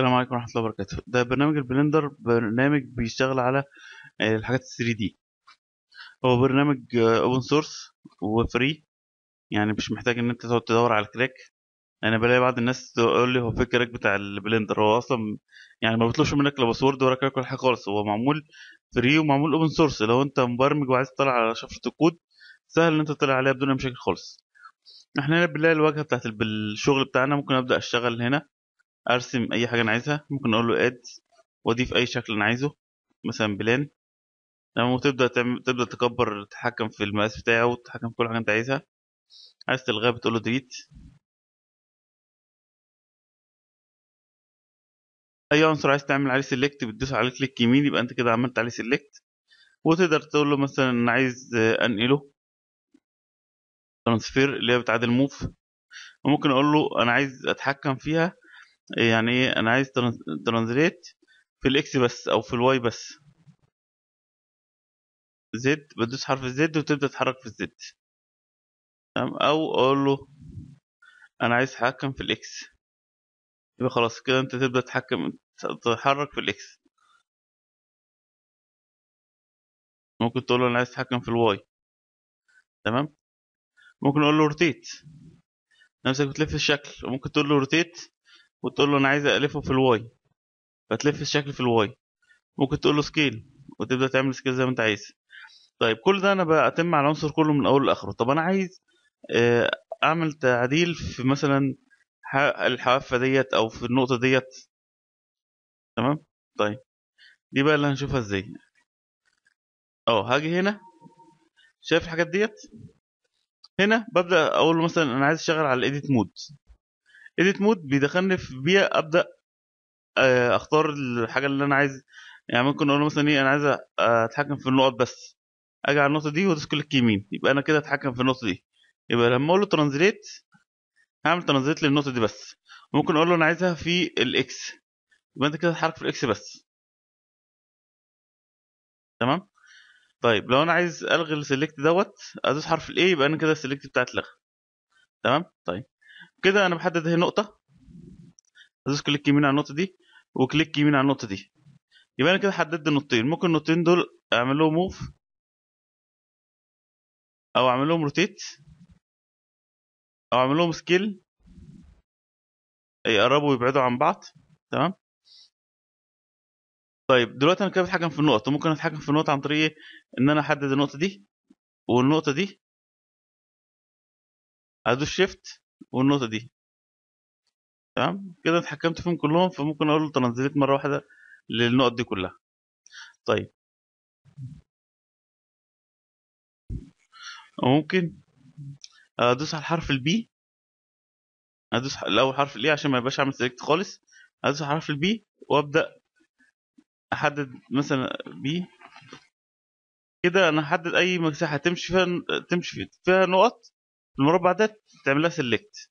السلام عليكم ورحمه الله وبركاته ده برنامج البلندر برنامج بيشتغل على آه، الحاجات 3 دي هو برنامج اوبن سورس وفري يعني مش محتاج ان انت تقعد تدور على الكراك انا بلاقي بعض الناس تقول لي هو في كراك بتاع البلندر هو اصلا يعني ما بيطلبش منك لا باسورد ولا كراك ولا حاجه خالص هو معمول فري ومعمول اوبن سورس لو انت مبرمج وعايز تطلع على شفره الكود سهل ان انت تطلع عليها بدون مشاكل خالص احنا هنا بنلاقي الواجهه بتاعت الشغل بتاعنا ممكن ابدا اشتغل هنا ارسم اي حاجه انا عايزها ممكن اقول له اد واضيف اي شكل انا عايزه مثلا بلان لما تبدا تعمل تبدا تكبر تتحكم في المقاس بتاعه وتتحكم في كل حاجه انت عايزها عايز تلغاه بتقول له ديليت اي عنصر عايز تعمل عليه سيلكت بتدوس على كليك يمين يبقى انت كده عملت عليه سيلكت وتقدر تقول له مثلا انا عايز انقله ترانسفير اللي هي بتعادل موف وممكن اقول له انا عايز اتحكم فيها يعني ايه انا عايز ترانزليت في الاكس بس او في الواي بس زد بدوس حرف الزد وتبدا تتحرك في الزد تمام او اقول له انا عايز اتحكم في الاكس يبقى خلاص كده انت تبدا تتحكم تتحرك في الاكس ممكن تقول له انا عايز اتحكم في الواي تمام ممكن اقول له روتيت نفسك بتلف الشكل وممكن تقول له روتيت وتقول له انا عايز الفه في الواي فتلف الشكل في الواي ممكن تقول له سكيل وتبدا تعمل سكيل زي ما انت عايز طيب كل ده انا بتم على العنصر كله من اوله لاخره طب انا عايز آه، اعمل تعديل في مثلا الحافه ديت او في النقطه ديت تمام طيب دي بقى اللي هنشوفها ازاي اه هاجي هنا شايف الحاجات ديت هنا ببدا اقول له مثلا انا عايز اشتغل على الايديت مود اديت مود بيدخلني في بيئه ابدا آه، اختار الحاجه اللي انا عايز يعني ممكن اقول مثلا ايه انا عايز آه، اتحكم في النقط بس اجي على النقطه دي وادوس كليك يمين يبقى انا كده اتحكم في النقطه دي يبقى لما اقول له ترانزليت هعمل ترانزليت للنقطه دي بس ممكن اقول له انا عايزها في الاكس يبقى انت كده اتحرك في الاكس بس تمام طيب لو انا عايز الغي السيلكت دوت ادوس حرف الاي يبقى انا كده السيلكت بتاعي اتلغى تمام طيب كده انا بحدد اهي نقطه ادوس كليك يمين على النقطه دي وكليك يمين على النقطه دي يبقى انا كده حددت النقطتين ممكن النقطتين دول اعمل لهم موف او اعمل لهم روتيت او اعمل لهم سكيل يقربوا ويبعدوا عن بعض تمام طيب دلوقتي انا كده بتحكم في النقط ممكن اتحكم في النقط عن طريق إيه؟ ان انا احدد النقطه دي والنقطه دي ادوس شيفت والنقطه دي تمام كده اتحكمت فيهم كلهم فممكن اقول له ترانزيت مره واحده للنقط دي كلها طيب ممكن ادوس على الحرف البي ادوس الاول حرف الاي عشان ما يبقاش عامل سيلكت خالص ادوس على حرف البي وابدا احدد مثلا بي كده انا هحدد اي مساحه تمشي فيها تمشي فيها نقط المربع ده تعمل لها سيلكت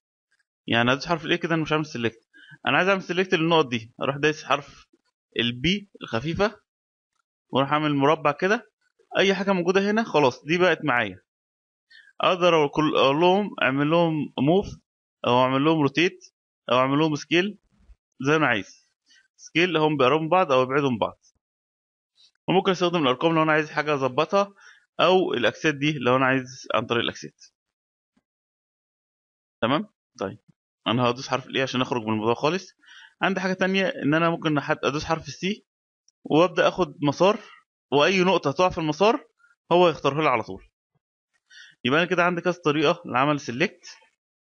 يعني هدوس حرف الاي كده انا مش عامل سيلكت انا عايز اعمل سيلكت للنقط دي اروح دايس حرف البي الخفيفه واروح اعمل مربع كده اي حاجه موجوده هنا خلاص دي بقت معايا اقدر اقول لهم اعمل لهم موف او اعمل لهم روتيت او اعمل لهم سكيل زي ما عايز سكيل هم بيقربوا من بعض او يبعدوا من بعض وممكن استخدم الارقام لو انا عايز حاجه اظبطها او الاكسات دي لو انا عايز عن طريق الاكسات تمام طيب انا هدوس حرف الاي عشان اخرج من الموضوع خالص عندي حاجه تانية ان انا ممكن ادوس حرف السي وابدا اخد مسار واي نقطه تقع في المسار هو يختارها لي على طول يبقى انا كده عندي كذا طريقه لعمل سيلكت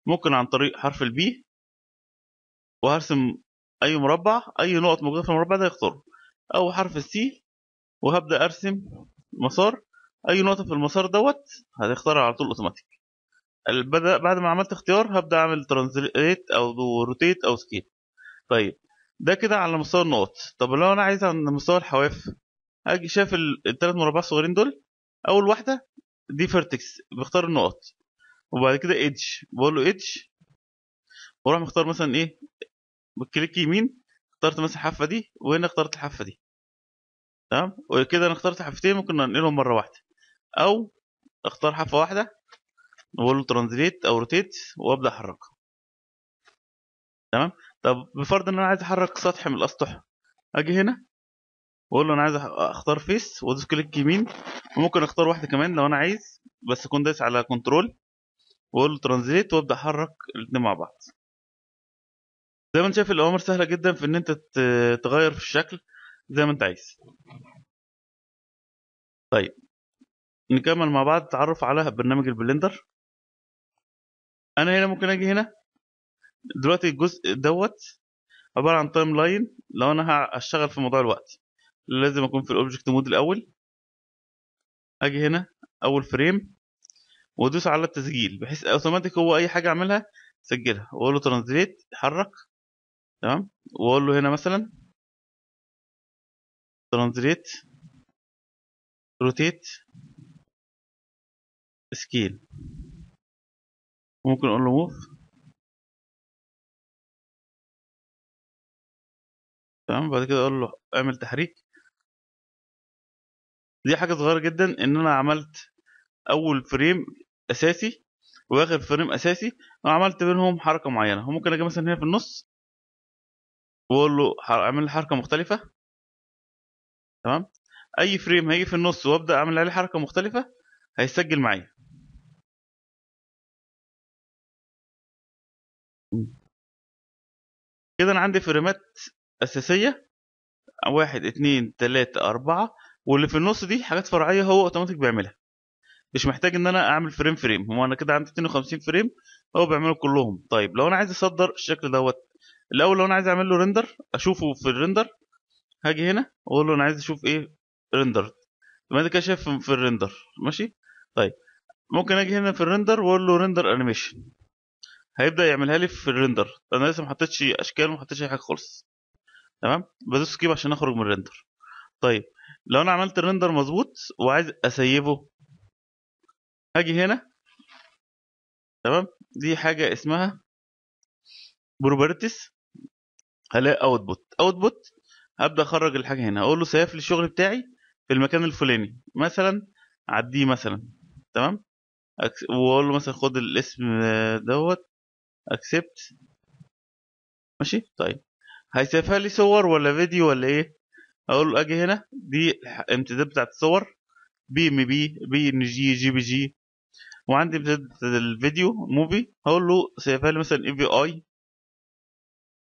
ممكن عن طريق حرف البي وهرسم اي مربع اي نقط موجوده في المربع ده يختاره او حرف السي وهبدا ارسم مسار اي نقطه في المسار دوت هتختارها على طول اوتوماتيك بعد ما عملت اختيار هبدا اعمل ترانزليت او روتيت او سكيل طيب ده كده على مستوى النقط طب لو انا عايز على مستوى الحواف اجي شايف الثلاث مربعات الصغيرين دول اول واحده دي فيرتكس بختار النقط وبعد كده ايدج بقول له ايدج واروح مختار مثلا ايه بكليك يمين اخترت مثلا الحافه دي وهنا اخترت الحافه دي تمام وكده انا اخترت حافتين ممكن انقلهم مره واحده او اختار حافه واحده واقول له ترانزليت او روتيت وابدا احركها تمام طب بفرض ان انا عايز احرك سطح من الاسطح اجي هنا واقول له انا عايز اختار فيس وادوس كليك يمين وممكن اختار واحده كمان لو انا عايز بس اكون دايس على كنترول واقول له ترانزليت وابدا احرك الاثنين مع بعض زي ما انت شايف الاوامر سهله جدا في ان انت تغير في الشكل زي ما انت عايز طيب نكمل مع بعض تعرف على برنامج البلندر انا هنا ممكن اجي هنا دلوقتي الجزء دوت عباره عن تايم لاين لو انا هشتغل في موضوع الوقت لازم اكون في الاوبجكت مود الاول اجي هنا اول فريم وادوس على التسجيل بحيث اوتوماتيك هو اي حاجه اعملها سجلها واقول له ترانزليت حرك تمام واقول له هنا مثلا ترانزليت روتيت سكيل ممكن اقول له موف تمام بعد كده اقول له اعمل تحريك دي حاجه صغيره جدا ان انا عملت اول فريم اساسي واخر فريم اساسي وعملت بينهم حركه معينه ممكن اجي مثلا هنا في النص واقول له اعمل لي حركه مختلفه تمام اي فريم هيجي في النص وابدا اعمل عليه حركه مختلفه هيسجل معايا كده انا عندي فريمات اساسيه واحد اتنين تلاتة اربعة واللي في النص دي حاجات فرعيه هو اوتوماتيك بيعملها مش محتاج ان انا اعمل فريم فريم هو انا كده عندي 52 فريم هو بيعمله كلهم طيب لو انا عايز اصدر الشكل دوت الاول لو انا عايز اعمل له ريندر اشوفه في الريندر هاجي هنا واقول له انا عايز اشوف ايه ريندر تبقى انت كده شايف في الريندر ماشي طيب ممكن اجي هنا في الريندر واقول له ريندر انيميشن هيبدا يعملها لي في الريندر انا لسه ما حطيتش اشكال ما حطيتش اي حاجه خالص تمام بدوس سكيب عشان اخرج من الريندر طيب لو انا عملت الريندر مظبوط وعايز اسيبه هاجي هنا تمام دي حاجه اسمها بروبرتيز هلاقي اوتبوت اوتبوت هبدا اخرج الحاجه هنا اقول له سيف لي الشغل بتاعي في المكان الفلاني مثلا عديه مثلا تمام واقول له مثلا خد الاسم دوت اكسبت ماشي طيب هيسيبها لي صور ولا فيديو ولا ايه اقول له اجي هنا دي امتداد بتاعت الصور بي ام بي بي ان جي جي بي جي وعندي امتداد الفيديو موفي هقول له سيبها لي مثلا اي في اي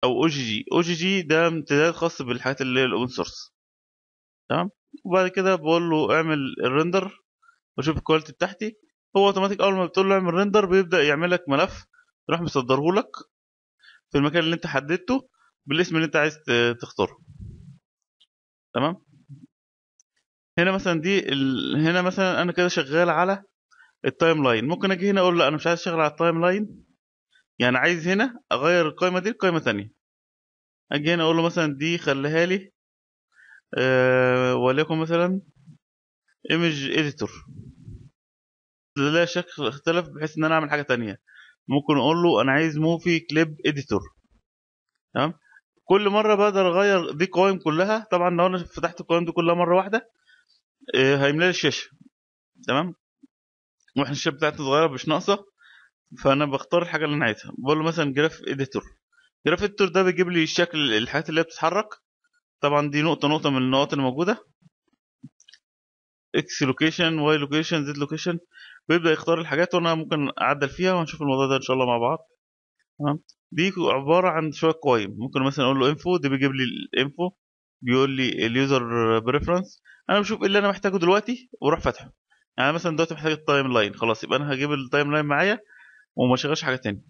او او جي جي او جي جي ده امتداد خاص بالحاجات اللي هي الاوبن سورس تمام وبعد كده بقول له اعمل الريندر واشوف الكواليتي بتاعتي هو اوتوماتيك اول ما بتقول له اعمل ريندر بيبدا يعمل لك ملف يروح مصدره لك في المكان اللي انت حددته بالاسم اللي انت عايز تختاره تمام هنا مثلا دي ال... هنا مثلا انا كده شغال على التايم لاين ممكن اجي هنا اقول لا انا مش عايز اشتغل على التايم لاين يعني عايز هنا اغير القائمه دي لقائمه ثانيه اجي هنا اقول له مثلا دي خليها لي أه وليكن مثلا ايمج اديتور لا شكل اختلف بحيث ان انا اعمل حاجه ثانيه ممكن اقول له انا عايز موفي كليب اديتور تمام كل مره بقدر اغير دي القوائم كلها طبعا لو انا فتحت القوائم دي كلها مره واحده آه، هيملى لي الشاشه تمام واحنا الشاشه بتاعتي صغيره مش ناقصه فانا بختار الحاجه اللي انا عايزها بقول له مثلا جراف اديتور جراف اديتور ده بيجيب لي الشكل الحاجات اللي هي بتتحرك طبعا دي نقطه نقطه من النقط الموجوده اكس لوكيشن واي لوكيشن زد لوكيشن بيبدا يختار الحاجات وانا ممكن اعدل فيها وهنشوف الموضوع ده ان شاء الله مع بعض تمام دي عباره عن شويه قوائم ممكن مثلا اقول له انفو ده بيجيب لي الانفو بيقول لي اليوزر بريفرنس انا بشوف ايه اللي انا محتاجه دلوقتي واروح فاتحه يعني مثلا دلوقتي محتاج التايم لاين خلاص يبقى انا هجيب التايم لاين معايا وما شغلش حاجه تاني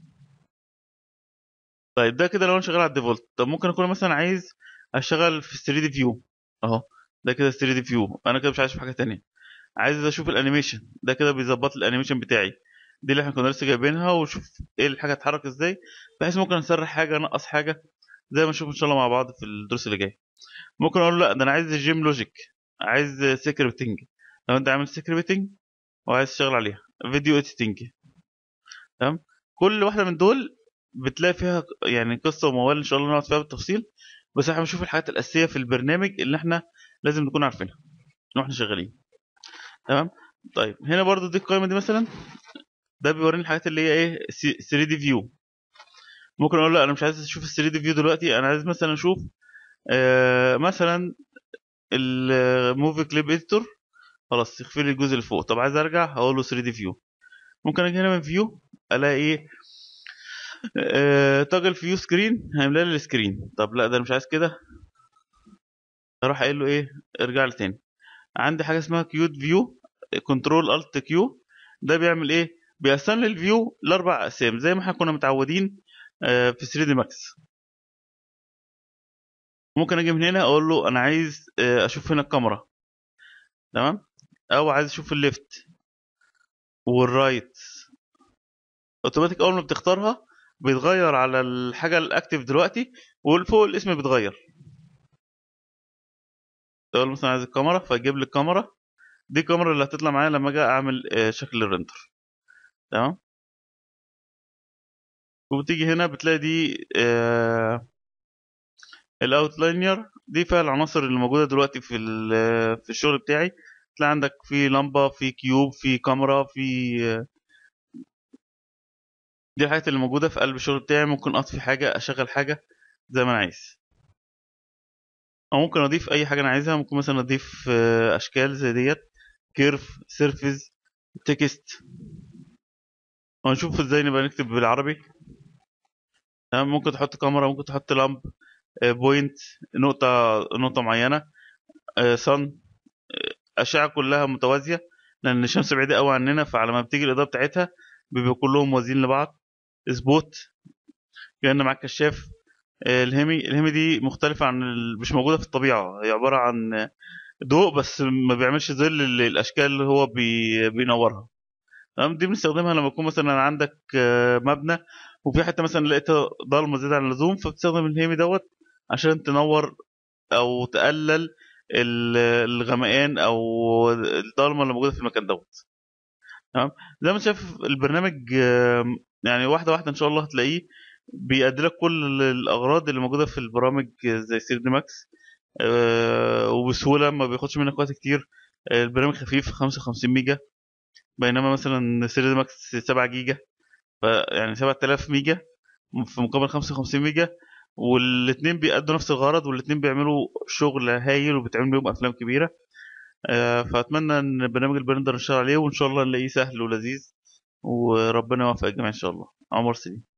طيب ده كده لو انا شغال على الديفولت طب ممكن اكون مثلا عايز اشتغل في 3 دي فيو اهو ده كده 3 دي فيو انا كده مش عايز حاجه تانية عايز اشوف الانيميشن ده كده بيظبط لي الانيميشن بتاعي دي اللي احنا كنا لسه جايبينها وشوف ايه الحاجه هتتحرك ازاي بحيث ممكن اسرح حاجه انقص حاجه زي ما نشوف ان شاء الله مع بعض في الدروس اللي جايه ممكن اقول له لا ده انا عايز جيم لوجيك عايز سكريبتنج لو انت عامل سكريبتنج وعايز تشتغل عليها فيديو اديتنج تمام كل واحده من دول بتلاقي فيها يعني قصه وموال ان شاء الله نقعد فيها بالتفصيل بس احنا بنشوف الحاجات الاساسيه في البرنامج اللي احنا لازم نكون عارفينها واحنا شغالين تمام طيب هنا برضو دي القائمه دي مثلا ده بيوريني الحاجات اللي هي ايه 3 دي فيو ممكن اقول لا انا مش عايز اشوف ال 3 دي فيو دلوقتي انا عايز مثلا اشوف آه مثلا الموفي كليب اديتور خلاص يخفي لي الجزء اللي فوق طب عايز ارجع هقول له 3 دي فيو ممكن اجي هنا من فيو الاقي ايه آه تاجل فيو سكرين هيملى لي السكرين طب لا ده انا مش عايز كده اروح قايل له ايه ارجع لي تاني عندي حاجه اسمها كيوت فيو كنترول الت كيو ده بيعمل ايه بيقسم لي الفيو لاربع اقسام زي ما احنا كنا متعودين آه، في 3 دي ماكس ممكن اجي من هنا اقول له انا عايز آه، اشوف هنا الكاميرا تمام او عايز اشوف الليفت والرايت اوتوماتيك اول ما بتختارها بيتغير على الحاجه الاكتف دلوقتي والفوق الاسم بيتغير تقول مثلا عايز الكاميرا فاجيب لي الكاميرا دي الكاميرا اللي هتطلع معايا لما اجي اعمل آه، شكل الرندر تمام وبتيجي هنا بتلاقي دي آه، الاوتلاينر دي فيها العناصر اللي موجوده دلوقتي في في الشغل بتاعي تلاقي عندك في لمبه في كيوب في كاميرا في آه، دي الحاجات اللي موجوده في قلب الشغل بتاعي ممكن اطفي حاجه اشغل حاجه زي ما انا عايز او ممكن اضيف اي حاجه انا عايزها ممكن مثلا اضيف آه، اشكال زي ديت كيرف سيرفيس تكست ونشوف ازاي نبقى نكتب بالعربي تمام ممكن تحط كاميرا ممكن تحط لامب آه، بوينت نقطة نقطة معينة صن آه، أشعة كلها متوازية لأن الشمس بعيدة أوي عننا فعلى ما بتيجي الإضاءة بتاعتها بيبقى كلهم موازيين لبعض سبوت كأن معاك كشاف آه، الهيمي الهيمي دي مختلفة عن ال... مش موجودة في الطبيعة هي عبارة عن ضوء بس ما بيعملش ظل الأشكال اللي هو بي... بينورها تمام دي بنستخدمها لما يكون مثلا عندك آه، مبنى وفي حتة مثلا لقيتها ضلمة زيادة عن اللزوم فبتستخدم الهيمي دوت عشان تنور أو تقلل الغمقان أو الضلمة اللي موجودة في المكان دوت تمام زي ما شايف البرنامج يعني واحدة واحدة إن شاء الله هتلاقيه بيأدي لك كل الاغراض اللي موجوده في البرامج زي سيرد ماكس أه وبسهوله ما بياخدش منك وقت كتير البرنامج خفيف 55 ميجا بينما مثلا سيرد ماكس 7 جيجا فيعني 7000 ميجا في مقابل 55 ميجا والاثنين بيأدوا نفس الغرض والاثنين بيعملوا شغل هايل وبتعمل بيهم افلام كبيره أه فاتمنى ان برنامج البلندر نشتغل عليه وان شاء الله نلاقيه سهل ولذيذ وربنا يوفق الجميع ان شاء الله عمر سليم